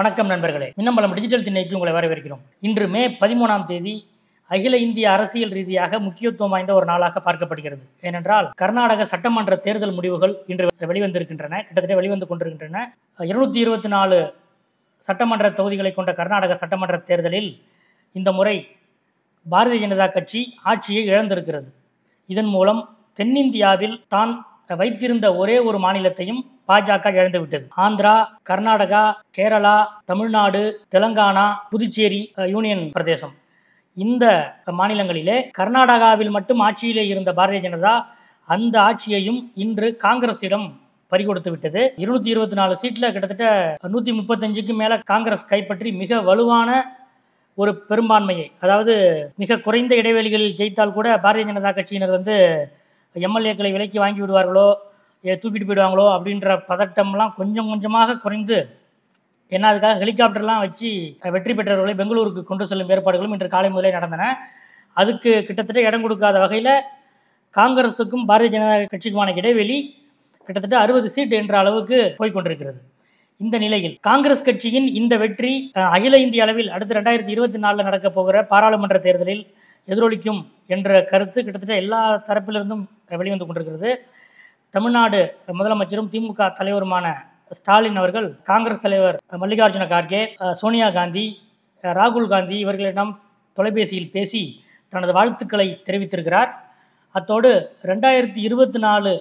வணக்கம் நண்பர்களே மின்னம்பலம் டிஜிட்டல் திண்ணைக்கு உங்களை வரவேற்கிறோம் இன்று மே பதிமூணாம் தேதி அகில இந்திய அரசியல் ரீதியாக முக்கியத்துவம் வாய்ந்த ஒரு நாளாக பார்க்கப்படுகிறது ஏனென்றால் கர்நாடக சட்டமன்ற தேர்தல் முடிவுகள் இன்று வெளிவந்திருக்கின்றன கிட்டத்தட்ட வெளிவந்து கொண்டிருக்கின்றன இருநூத்தி இருபத்தி நாலு சட்டமன்ற தொகுதிகளை கொண்ட கர்நாடக சட்டமன்ற தேர்தலில் இந்த முறை பாரதிய ஜனதா கட்சி ஆட்சியை இழந்திருக்கிறது இதன் மூலம் தென்னிந்தியாவில் தான் வைத்திருந்த ஒரே ஒரு மாநிலத்தையும் பாஜக இழந்துவிட்டது ஆந்திரா கர்நாடகா கேரளா தமிழ்நாடு தெலங்கானா புதுச்சேரி யூனியன் பிரதேசம் இந்த மாநிலங்களிலே கர்நாடகாவில் மட்டும் ஆட்சியிலே இருந்த பாரதிய ஜனதா அந்த ஆட்சியையும் இன்று காங்கிரஸிடம் பறிகொடுத்து விட்டது இருநூத்தி இருபத்தி நாலு சீட்டில் கிட்டத்தட்ட நூற்றி முப்பத்தஞ்சுக்கு மேலே காங்கிரஸ் கைப்பற்றி மிக வலுவான ஒரு பெரும்பான்மையை அதாவது மிக குறைந்த இடைவெளிகளில் ஜெயித்தால் கூட பாரதிய ஜனதா கட்சியினர் வந்து எம்எல்ஏக்களை விலைக்கு வாங்கி விடுவார்களோ தூக்கிட்டு போயிடுவாங்களோ அப்படின்ற பதட்டம்லாம் கொஞ்சம் கொஞ்சமாக குறைந்து ஏன்னா அதுக்காக ஹெலிகாப்டர்லாம் வச்சு வெற்றி பெற்றவர்களை பெங்களூருக்கு கொண்டு செல்லும் ஏற்பாடுகளும் இன்று காலை முதலே நடந்தன அதுக்கு கிட்டத்தட்ட இடம் கொடுக்காத வகையில் காங்கிரஸுக்கும் பாரதிய ஜனதா கட்சிக்குமான இடைவெளி கிட்டத்தட்ட அறுபது சீட் என்ற அளவுக்கு போய்கொண்டிருக்கிறது இந்த நிலையில் காங்கிரஸ் கட்சியின் இந்த வெற்றி அகில இந்திய அளவில் அடுத்து ரெண்டாயிரத்தி இருபத்தி நாலில் நடக்கப் போகிற பாராளுமன்ற தேர்தலில் எதிரொலிக்கும் என்ற கருத்து கிட்டத்தட்ட எல்லா தரப்பிலிருந்தும் வெளிவந்து கொண்டிருக்கிறது தமிழ்நாடு முதலமைச்சரும் திமுக தலைவருமான ஸ்டாலின் அவர்கள் காங்கிரஸ் தலைவர் மல்லிகார்ஜுன கார்கே சோனியா காந்தி ராகுல் காந்தி இவர்களிடம் தொலைபேசியில் பேசி தனது வாழ்த்துக்களை தெரிவித்திருக்கிறார் அத்தோடு ரெண்டாயிரத்தி இருபத்தி நாலு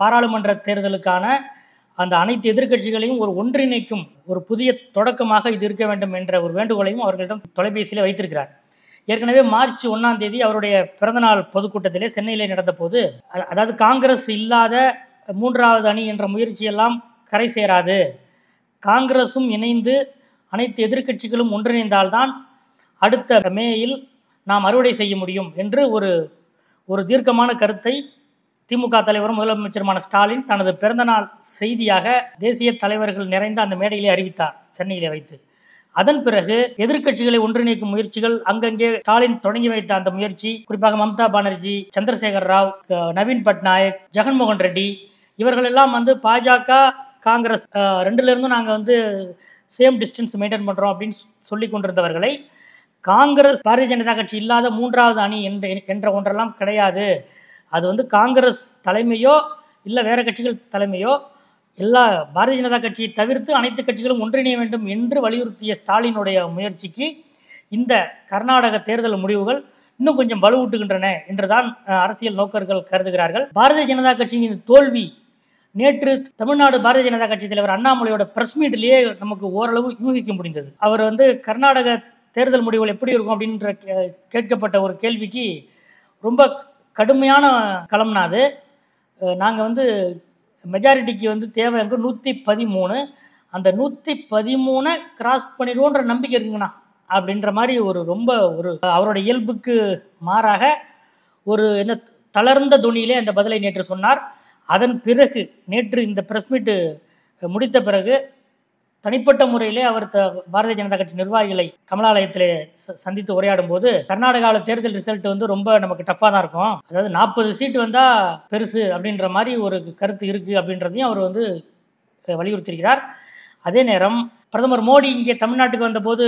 பாராளுமன்ற தேர்தலுக்கான அந்த அனைத்து எதிர்கட்சிகளையும் ஒரு ஒன்றிணைக்கும் ஒரு புதிய தொடக்கமாக இது இருக்க வேண்டும் என்ற ஒரு வேண்டுகோளையும் அவர்களிடம் தொலைபேசியில் வைத்திருக்கிறார் ஏற்கனவே மார்ச் ஒன்றாம் தேதி அவருடைய பிறந்தநாள் பொதுக்கூட்டத்திலே சென்னையிலே நடந்த போது அதாவது காங்கிரஸ் இல்லாத மூன்றாவது அணி என்ற முயற்சியெல்லாம் கரை சேராது காங்கிரஸும் இணைந்து அனைத்து எதிர்க்கட்சிகளும் ஒன்றிணைந்தால்தான் அடுத்த மேயில் நாம் அறுவடை செய்ய முடியும் என்று ஒரு ஒரு தீர்க்கமான கருத்தை திமுக தலைவரும் முதலமைச்சருமான ஸ்டாலின் தனது பிறந்தநாள் செய்தியாக தேசிய தலைவர்கள் நிறைந்த அந்த மேடையிலே அறிவித்தார் சென்னையிலே வைத்து அதன் பிறகு எதிர்கட்சிகளை ஒன்றிணைக்கும் முயற்சிகள் அங்கங்கே ஸ்டாலின் தொடங்கி வைத்த அந்த முயற்சி குறிப்பாக மம்தா பானர்ஜி சந்திரசேகர் ராவ் நவீன் பட்நாயக் ஜெகன்மோகன் ரெட்டி இவர்களெல்லாம் வந்து பாஜக காங்கிரஸ் ரெண்டுலேருந்தும் நாங்கள் வந்து சேம் டிஸ்டன்ஸ் மெயின்டைன் பண்ணுறோம் அப்படின்னு சொல்லி கொண்டிருந்தவர்களை காங்கிரஸ் பாரதிய ஜனதா கட்சி இல்லாத மூன்றாவது அணி என்ற என்ற ஒன்றெல்லாம் கிடையாது அது வந்து காங்கிரஸ் தலைமையோ இல்லை வேறு கட்சிகள் தலைமையோ எல்லா பாரதிய ஜனதா கட்சியை தவிர்த்து அனைத்து கட்சிகளும் ஒன்றிணைய வேண்டும் என்று வலியுறுத்திய ஸ்டாலினுடைய முயற்சிக்கு இந்த கர்நாடக தேர்தல் முடிவுகள் இன்னும் கொஞ்சம் வலுவூட்டுகின்றன என்றுதான் அரசியல் நோக்கர்கள் கருதுகிறார்கள் பாரதிய ஜனதா கட்சியின் தோல்வி நேற்று தமிழ்நாடு பாரதிய ஜனதா கட்சி தலைவர் அண்ணாமலையோட பிரஸ் மீட்லேயே நமக்கு ஓரளவு யூகிக்க முடிந்தது அவர் வந்து கர்நாடக தேர்தல் முடிவுகள் எப்படி இருக்கும் அப்படின்ற கேட்கப்பட்ட ஒரு கேள்விக்கு ரொம்ப கடுமையான களம்னா அது நாங்கள் வந்து மெஜாரிட்டிக்கு வந்து தேவை எங்கே நூற்றி பதிமூணு அந்த நூற்றி பதிமூணை கிராஸ் பண்ணிடுவோன்ற நம்பிக்கை இருக்குங்கண்ணா அப்படின்ற மாதிரி ஒரு ரொம்ப ஒரு அவரோட இயல்புக்கு மாறாக ஒரு என்ன தளர்ந்த துணியிலே அந்த பதிலை நேற்று சொன்னார் அதன் பிறகு நேற்று இந்த ப்ரெஸ் மீட்டு முடித்த பிறகு தனிப்பட்ட முறையிலே அவர் பாரதிய ஜனதா கட்சி நிர்வாகிகளை கமலாலயத்திலே சந்தித்து உரையாடும் போது கர்நாடகாவில் தேர்தல் ரிசல்ட் வந்து ரொம்ப நமக்கு டஃப்பாக தான் இருக்கும் அதாவது நாற்பது சீட் வந்தால் பெருசு அப்படின்ற மாதிரி ஒரு கருத்து இருக்குது அப்படின்றதையும் அவர் வந்து வலியுறுத்தியிருக்கிறார் அதே நேரம் பிரதமர் மோடி இங்கே தமிழ்நாட்டுக்கு வந்தபோது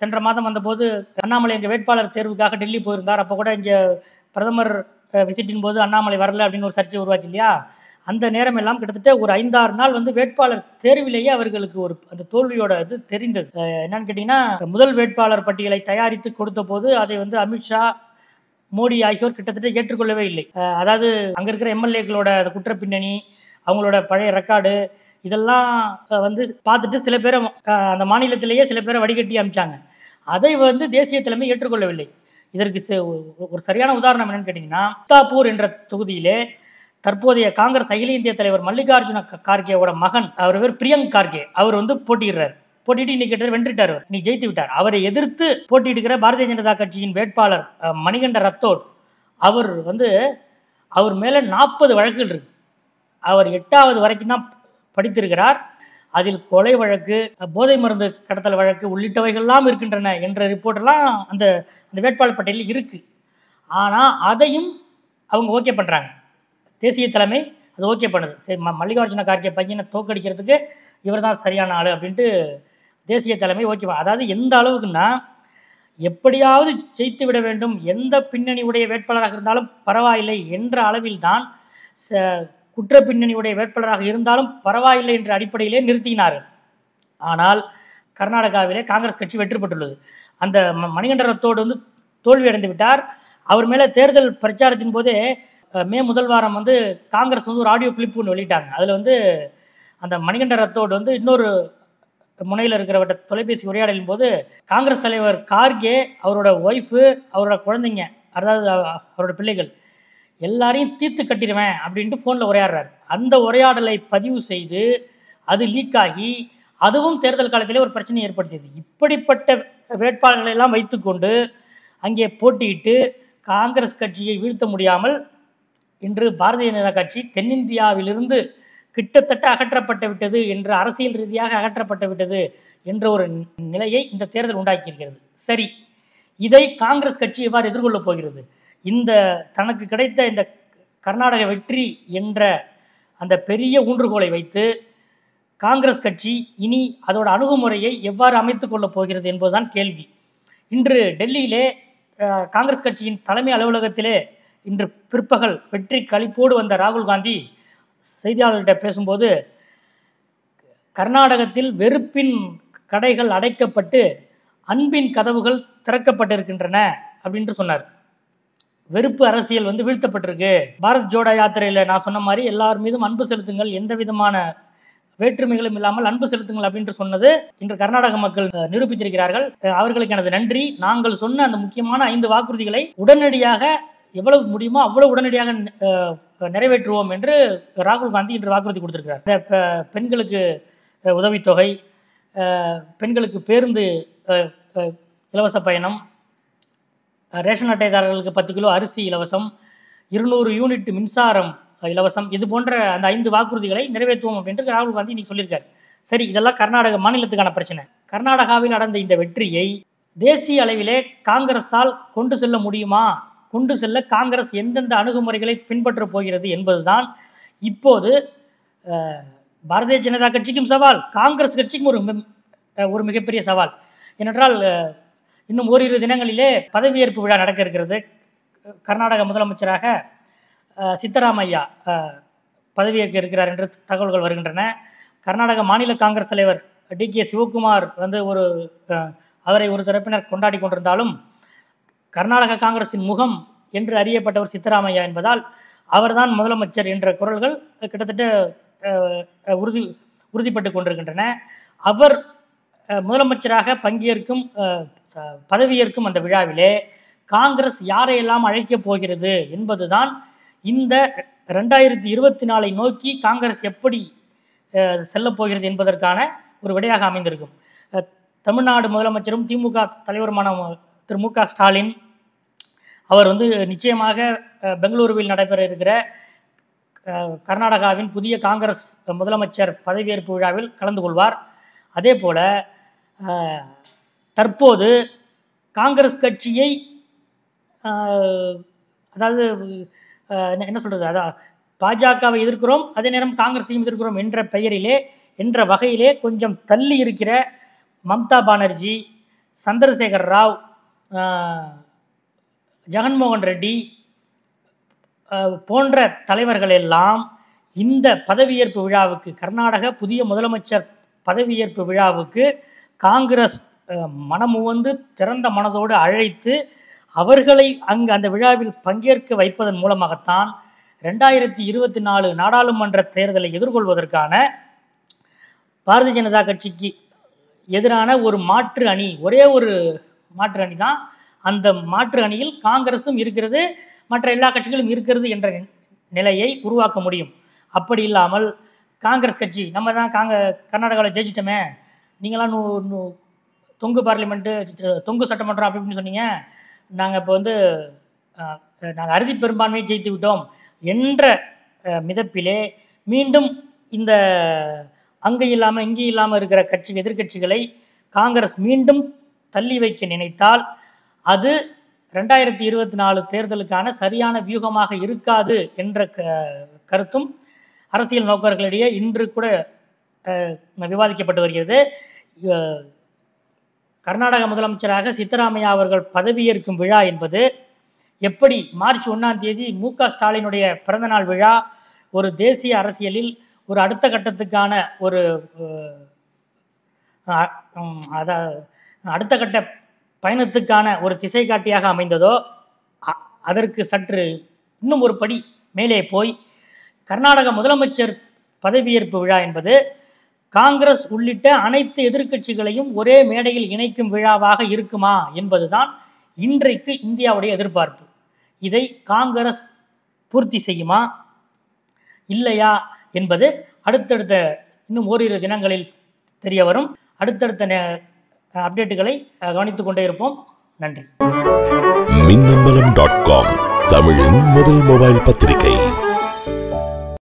சென்ற மாதம் வந்தபோது அண்ணாமலை எங்கள் வேட்பாளர் தேர்வுக்காக டெல்லி போயிருந்தார் அப்போ கூட இங்கே பிரதமர் விசிட்டின் போது அண்ணாமலை வரல அப்படின்னு ஒரு சர்ச்சை உருவாச்சு இல்லையா அந்த நேரம் எல்லாம் கிட்டத்தட்ட ஒரு ஐந்தாறு நாள் வந்து வேட்பாளர் தேர்விலேயே அவர்களுக்கு ஒரு அந்த தோல்வியோட இது தெரிந்தது என்னன்னு கேட்டிங்கன்னா முதல் வேட்பாளர் பட்டியலை தயாரித்து கொடுத்த போது அதை வந்து அமித்ஷா மோடி ஆகியோர் கிட்டத்தட்ட ஏற்றுக்கொள்ளவே இல்லை அதாவது அங்கே இருக்கிற எம்எல்ஏக்களோட குற்ற பின்னணி அவங்களோட பழைய ரெக்கார்டு இதெல்லாம் வந்து பார்த்துட்டு சில பேரை அந்த மாநிலத்திலேயே சில பேரை வடிகட்டி அமிச்சாங்க அதை வந்து தேசிய தலைமை ஏற்றுக்கொள்ளவில்லை இதற்கு ஒரு சரியான உதாரணம் என்னன்னு கேட்டிங்கன்னா தாப்பூர் என்ற தொகுதியிலே தற்போதைய காங்கிரஸ் அகில இந்திய தலைவர் மல்லிகார்ஜுன கார்கேவோட மகன் அவர் பேர் பிரியங்க் கார்கே அவர் வந்து போட்டியிடுறாரு போட்டிட்டு இன்னைக்கு வென்றுட்டார் நீ ஜெயித்து விட்டார் அவரை எதிர்த்து போட்டியிடுகிற பாரதிய ஜனதா கட்சியின் வேட்பாளர் மணிகண்ட ரத்தோர் அவர் வந்து அவர் மேலே நாற்பது வழக்குகள் இருக்கு அவர் எட்டாவது வரைக்கும் தான் படித்திருக்கிறார் அதில் கொலை வழக்கு போதை மருந்து கடத்தல் வழக்கு உள்ளிட்டவைகள்லாம் இருக்கின்றன என்ற ரிப்போர்ட்டெல்லாம் அந்த அந்த வேட்பாளர் பட்டியலில் இருக்குது ஆனால் அதையும் அவங்க ஓகே பண்ணுறாங்க தேசிய தலைமை அது ஓகே பண்ணுது சரி ம மல்லிகார்ஜுன கார்கே பையனை தோக்கடிக்கிறதுக்கு இவர் தான் சரியான ஆள் அப்படின்ட்டு தேசிய தலைமை ஓகே அதாவது எந்த அளவுக்குன்னா எப்படியாவது ஜெயித்து விட வேண்டும் எந்த பின்னணி உடைய வேட்பாளராக இருந்தாலும் பரவாயில்லை என்ற அளவில் தான் குற்ற பின்னணி உடைய வேட்பாளராக இருந்தாலும் பரவாயில்லை என்ற அடிப்படையிலே நிறுத்தினார்கள் ஆனால் கர்நாடகாவிலே காங்கிரஸ் கட்சி வெற்றி பெற்றுள்ளது அந்த மணிகண்டரத்தோடு வந்து தோல்வி அடைந்து விட்டார் அவர் மேலே தேர்தல் பிரச்சாரத்தின் போதே மே முதல் வாரம் வந்து காங்கிரஸ் வந்து ஒரு ஆடியோ கிளிப் ஒன்று வெளியிட்டாங்க அதில் வந்து அந்த மணிகண்ட ரத்தோடு வந்து இன்னொரு முனையில் இருக்கிறவட்ட தொலைபேசி உரையாடலின் போது காங்கிரஸ் தலைவர் கார்கே அவரோட ஒய்ஃபு அவரோட குழந்தைங்க அதாவது அவரோட பிள்ளைகள் எல்லாரையும் தீர்த்து கட்டிடுவேன் அப்படின்ட்டு ஃபோனில் உரையாடுறாரு அந்த உரையாடலை பதிவு செய்து அது லீக் ஆகி அதுவும் தேர்தல் காலத்திலே ஒரு பிரச்சனை ஏற்படுத்தியது இப்படிப்பட்ட வேட்பாளர்களை எல்லாம் வைத்துக்கொண்டு அங்கே போட்டியிட்டு காங்கிரஸ் கட்சியை வீழ்த்த முடியாமல் இன்று பாரதிய ஜனதா கட்சி தென்னிந்தியாவிலிருந்து கிட்டத்தட்ட அகற்றப்பட்டு விட்டது என்று அரசியல் ரீதியாக அகற்றப்பட்டு விட்டது என்ற ஒரு நிலையை இந்த தேர்தல் உண்டாக்கியிருக்கிறது சரி இதை காங்கிரஸ் கட்சி எவ்வாறு எதிர்கொள்ளப் போகிறது இந்த தனக்கு கிடைத்த இந்த கர்நாடக வெற்றி என்ற அந்த பெரிய ஊன்றுகோலை வைத்து காங்கிரஸ் கட்சி இனி அதோட அணுகுமுறையை எவ்வாறு அமைத்து கொள்ளப் போகிறது என்பதுதான் கேள்வி இன்று டெல்லியிலே காங்கிரஸ் கட்சியின் தலைமை அலுவலகத்திலே இன்று பிற்பகல் வெற்றி கழிப்போடு வந்த ராகுல் காந்தி செய்தியாளர்கிட்ட பேசும்போது கர்நாடகத்தில் வெறுப்பின் கடைகள் அடைக்கப்பட்டு அன்பின் கதவுகள் திறக்கப்பட்டிருக்கின்றன அப்படின்ட்டு சொன்னார் வெறுப்பு அரசியல் வந்து வீழ்த்தப்பட்டிருக்கு பாரத் ஜோடா யாத்திரையில் நான் சொன்ன மாதிரி எல்லார் மீதும் அன்பு செலுத்துங்கள் எந்த விதமான வேற்றுமைகளும் இல்லாமல் அன்பு செலுத்துங்கள் அப்படின்ட்டு சொன்னது இன்று கர்நாடக மக்கள் நிரூபித்திருக்கிறார்கள் அவர்களுக்கு எனது நன்றி நாங்கள் சொன்ன அந்த முக்கியமான ஐந்து வாக்குறுதிகளை உடனடியாக எவ்வளவு முடியுமோ அவ்வளவு உடனடியாக நிறைவேற்றுவோம் என்று ராகுல் காந்தி இன்று வாக்குறுதி கொடுத்திருக்கிறார் பெண்களுக்கு உதவித்தொகை பெண்களுக்கு பேருந்து இலவச பயணம் ரேஷன் அட்டைதாரர்களுக்கு பத்து கிலோ அரிசி இலவசம் இருநூறு யூனிட் மின்சாரம் இலவசம் இது போன்ற அந்த ஐந்து வாக்குறுதிகளை நிறைவேற்றுவோம் என்று ராகுல் காந்தி இன்னைக்கு சொல்லியிருக்காரு சரி இதெல்லாம் கர்நாடக மாநிலத்துக்கான பிரச்சனை கர்நாடகாவில் நடந்த இந்த வெற்றியை தேசிய அளவிலே காங்கிரஸால் கொண்டு செல்ல முடியுமா கொண்டு செல்ல காங்கிரஸ் எந்தெந்த அணுகுமுறைகளை பின்பற்றப் போகிறது என்பதுதான் இப்போது பாரதிய ஜனதா கட்சிக்கும் சவால் காங்கிரஸ் கட்சிக்கும் ஒரு ஒரு மிகப்பெரிய சவால் ஏனென்றால் இன்னும் ஓரிரு தினங்களிலே பதவியேற்பு விழா நடக்க இருக்கிறது கர்நாடக முதலமைச்சராக சித்தராமையா பதவியேற்க இருக்கிறார் என்று தகவல்கள் வருகின்றன கர்நாடக மாநில காங்கிரஸ் தலைவர் டி கே சிவகுமார் வந்து ஒரு அவரை ஒரு தரப்பினர் கொண்டாடி கொண்டிருந்தாலும் கர்நாடக காங்கிரஸின் முகம் என்று அறியப்பட்டவர் சித்தராமையா என்பதால் அவர்தான் முதலமைச்சர் என்ற குரல்கள் கிட்டத்தட்ட உறுதி உறுதிப்பட்டு கொண்டிருக்கின்றன அவர் முதலமைச்சராக பங்கேற்கும் பதவியேற்கும் அந்த விழாவிலே காங்கிரஸ் யாரையெல்லாம் அழைக்கப் போகிறது என்பதுதான் இந்த ரெண்டாயிரத்தி இருபத்தி நாலை நோக்கி காங்கிரஸ் எப்படி செல்லப்போகிறது என்பதற்கான ஒரு விடையாக அமைந்திருக்கும் தமிழ்நாடு முதலமைச்சரும் திமுக தலைவருமான திரு மு ஸ்டாலின் அவர் வந்து நிச்சயமாக பெங்களூருவில் நடைபெற இருக்கிற கர்நாடகாவின் புதிய காங்கிரஸ் முதலமைச்சர் பதவியேற்பு விழாவில் கலந்து கொள்வார் அதே போல் தற்போது காங்கிரஸ் கட்சியை அதாவது என்ன சொல்கிறது அதான் பாஜகவை எதிர்க்கிறோம் அதே நேரம் காங்கிரஸையும் எதிர்க்கிறோம் என்ற பெயரிலே என்ற வகையிலே கொஞ்சம் தள்ளி இருக்கிற மம்தா பானர்ஜி சந்திரசேகர் ராவ் ஜெகன்மோகன் ரெட்டி போன்ற தலைவர்கள் எல்லாம் இந்த பதவியேற்பு விழாவுக்கு கர்நாடக புதிய முதலமைச்சர் பதவியேற்பு விழாவுக்கு காங்கிரஸ் மனமுவந்து திறந்த மனதோடு அழைத்து அவர்களை அங்கு அந்த விழாவில் பங்கேற்க வைப்பதன் மூலமாகத்தான் ரெண்டாயிரத்தி இருபத்தி நாலு நாடாளுமன்ற தேர்தலை எதிர்கொள்வதற்கான பாரதிய ஜனதா கட்சிக்கு எதிரான ஒரு மாற்று அணி ஒரே ஒரு மாற்று அணி தான் அந்த மாற்று அணியில் காங்கிரஸும் இருக்கிறது மற்ற எல்லா கட்சிகளும் இருக்கிறது என்ற நிலையை உருவாக்க முடியும் அப்படி இல்லாமல் காங்கிரஸ் கட்சி நம்ம தான் காங்க கர்நாடகாவில் ஜெயிச்சிட்டோமே நீங்களாம் நூ தொங்கு பார்லிமெண்ட்டு தொங்கு சட்டமன்றம் அப்படி இப்படின்னு சொன்னீங்க நாங்கள் இப்போ வந்து நாங்கள் அறுதி பெரும்பான்மையை ஜெயித்து விட்டோம் என்ற மிதப்பிலே மீண்டும் இந்த அங்கே இல்லாமல் இங்கே இல்லாமல் இருக்கிற கட்சி எதிர்கட்சிகளை காங்கிரஸ் மீண்டும் தள்ளி வைக்க நினைத்தால் அது ரெண்டாயிரத்தி இருபத்தி நாலு தேர்தலுக்கான சரியான வியூகமாக இருக்காது என்ற க கருத்தும் அரசியல் நோக்கர்களிடையே இன்று கூட விவாதிக்கப்பட்டு வருகிறது கர்நாடக முதலமைச்சராக சித்தராமையா அவர்கள் பதவியேற்கும் விழா என்பது எப்படி மார்ச் ஒன்றாம் தேதி மு க ஸ்டாலினுடைய பிறந்தநாள் விழா ஒரு தேசிய அரசியலில் ஒரு அடுத்த கட்டத்துக்கான ஒரு அதான் அடுத்த கட்ட பயணத்துக்கான ஒரு திசை காட்டியாக அமைந்ததோ அதற்கு சற்று இன்னும் ஒரு படி மேலே போய் கர்நாடக முதலமைச்சர் பதவியேற்பு விழா என்பது காங்கிரஸ் உள்ளிட்ட அனைத்து எதிர்க்கட்சிகளையும் ஒரே மேடையில் இணைக்கும் விழாவாக இருக்குமா என்பதுதான் இன்றைக்கு இந்தியாவுடைய எதிர்பார்ப்பு இதை காங்கிரஸ் பூர்த்தி செய்யுமா இல்லையா என்பது அடுத்தடுத்த இன்னும் ஓரிரு தினங்களில் தெரிய வரும் அடுத்தடுத்த அப்டேட்டுகளை கவனித்துக் கொண்டே இருப்போம் நன்றி மின்னம்பலம் டாட் காம் தமிழின் முதல் மொபைல் பத்திரிகை